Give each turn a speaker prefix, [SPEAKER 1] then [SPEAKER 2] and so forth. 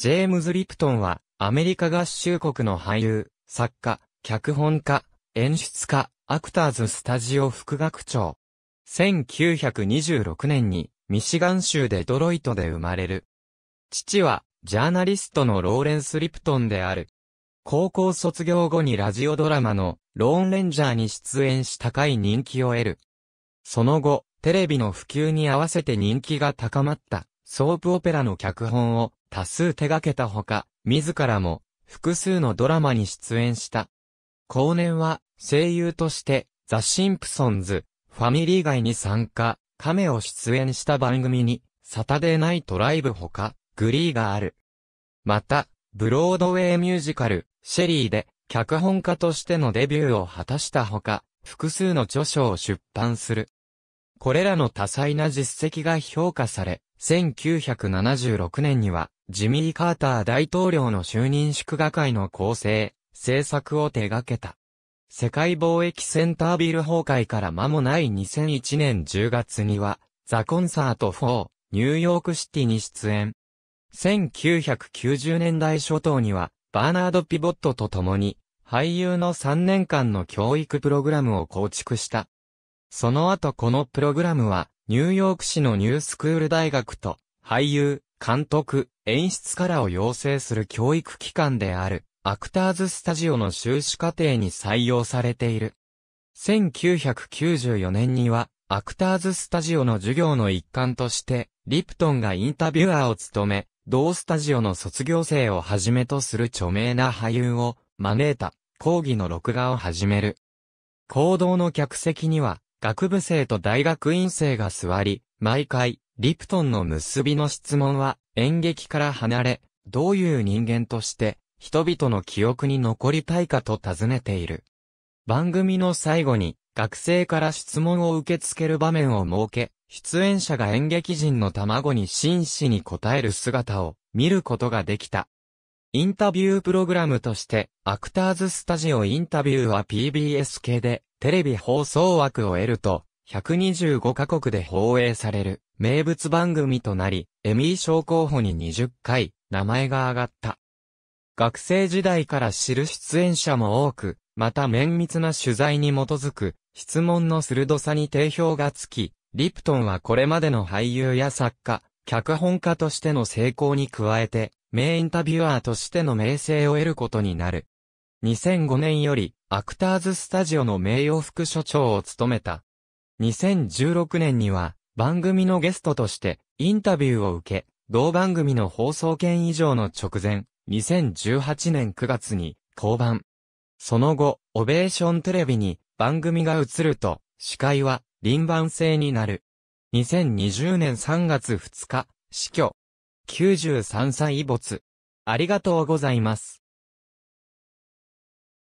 [SPEAKER 1] ジェームズ・リプトンは、アメリカ合衆国の俳優、作家、脚本家、演出家、アクターズ・スタジオ副学長。1926年に、ミシガン州デトロイトで生まれる。父は、ジャーナリストのローレンス・リプトンである。高校卒業後にラジオドラマのローンレンジャーに出演し高い人気を得る。その後、テレビの普及に合わせて人気が高まったソープオペラの脚本を多数手掛けたほか、自らも複数のドラマに出演した。後年は声優としてザ・シンプソンズ、ファミリー街に参加、カメを出演した番組に、サタデーナイトライブほか、グリーがある。また、ブロードウェイミュージカル、シェリーで、脚本家としてのデビューを果たしたほか、複数の著書を出版する。これらの多彩な実績が評価され、1976年には、ジミー・カーター大統領の就任祝賀会の構成、制作を手掛けた。世界貿易センタービル崩壊から間もない2001年10月には、ザ・コンサート4、ニューヨークシティに出演。1990年代初頭には、バーナード・ピボットと共に、俳優の3年間の教育プログラムを構築した。その後このプログラムは、ニューヨーク市のニュースクール大学と、俳優、監督、演出からを養成する教育機関である、アクターズスタジオの修士課程に採用されている。1994年には、アクターズスタジオの授業の一環として、リプトンがインタビュアーを務め、同スタジオの卒業生をはじめとする著名な俳優を招いた講義の録画を始める。行動の客席には、学部生と大学院生が座り、毎回、リプトンの結びの質問は、演劇から離れ、どういう人間として、人々の記憶に残りたいかと尋ねている。番組の最後に、学生から質問を受け付ける場面を設け、出演者が演劇人の卵に真摯に答える姿を見ることができた。インタビュープログラムとして、アクターズスタジオインタビューは PBS 系でテレビ放送枠を得ると、125カ国で放映される名物番組となり、エミー賞候補に20回名前が挙がった。学生時代から知る出演者も多く、また綿密な取材に基づく質問の鋭さに定評がつき、リプトンはこれまでの俳優や作家、脚本家としての成功に加えて、名インタビュアーとしての名声を得ることになる。2005年より、アクターズスタジオの名誉副所長を務めた。2016年には、番組のゲストとして、インタビューを受け、同番組の放送権以上の直前、2018年9月に、降板。その後、オベーションテレビに、番組が移ると、司会は、輪番制になる。2020年3月2日、死去。93歳没。ありがとうございます。